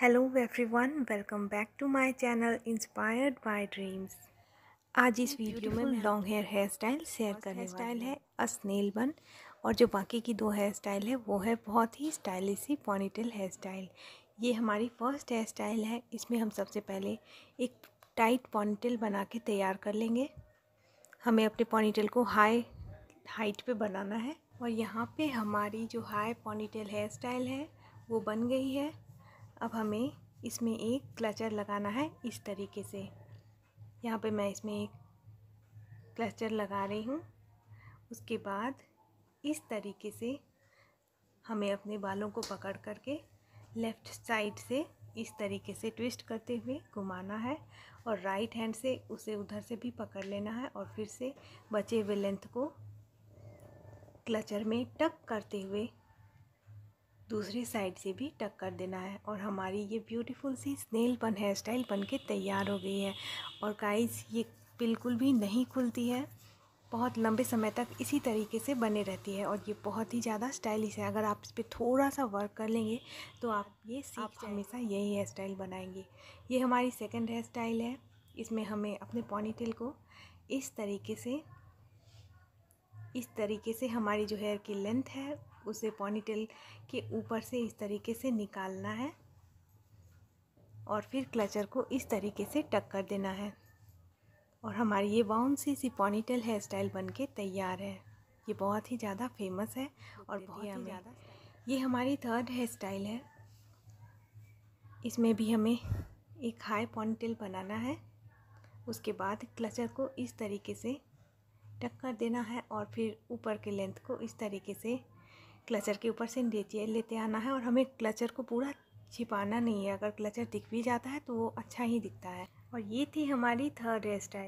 hello everyone welcome back to my channel inspired by dreams आज इस video में long hair hair style share करने style है snail बन और जो बाकी की दो हेयर स्टाइल है वो है बहुत ही स्टाइलिश ही पॉनीटेल हेयर स्टाइल ये हमारी फर्स्ट हेयर स्टाइल है इसमें हम सबसे पहले एक टाइट पॉनीटेल बना के तैयार कर लेंगे हमें अपने पॉनीटेल को हाई हाइट पर बनाना है और यहाँ पर हमारी जो हाई पॉनीटेल हेयर स्टाइल है वो बन गई है अब हमें इसमें एक क्लचर लगाना है इस तरीके से यहाँ पे मैं इसमें एक क्लचर लगा रही हूँ उसके बाद इस तरीके से हमें अपने बालों को पकड़ करके लेफ़्ट साइड से इस तरीके से ट्विस्ट करते हुए घुमाना है और राइट हैंड से उसे उधर से भी पकड़ लेना है और फिर से बचे हुए लेंथ को क्लचर में टक करते हुए दूसरी साइड से भी टक कर देना है और हमारी ये ब्यूटीफुल सी स्नेल बन हेयर स्टाइल बन के तैयार हो गई है और गाइस ये बिल्कुल भी नहीं खुलती है बहुत लंबे समय तक इसी तरीके से बने रहती है और ये बहुत ही ज़्यादा स्टाइलिश है अगर आप इस पर थोड़ा सा वर्क कर लेंगे तो आप ये आप हमेशा यही हेयर स्टाइल बनाएंगे ये हमारी सेकेंड हेयर स्टाइल है इसमें हमें अपने पॉनीटेल को इस तरीके से इस तरीके से हमारी जो हेयर की लेंथ है उसे पॉनीटेल के ऊपर से इस तरीके से निकालना है और फिर क्लचर को इस तरीके से टक कर देना है और हमारी ये बाउंसी सी पॉनीटेल हेयर स्टाइल बन के तैयार है ये बहुत ही ज़्यादा फेमस है और बहुत ही ज़्यादा ये हमारी थर्ड हेयर स्टाइल है इसमें भी हमें एक हाई पॉनीटेल बनाना है उसके बाद क्लचर को इस तरीके से टक कर देना है और फिर ऊपर के लेंथ को इस तरीके से क्लचर के ऊपर से लेते आना है और हमें क्लचर को पूरा छिपाना नहीं है अगर क्लचर दिख भी जाता है तो वो अच्छा ही दिखता है और ये थी हमारी थर्ड हेयर स्टाइल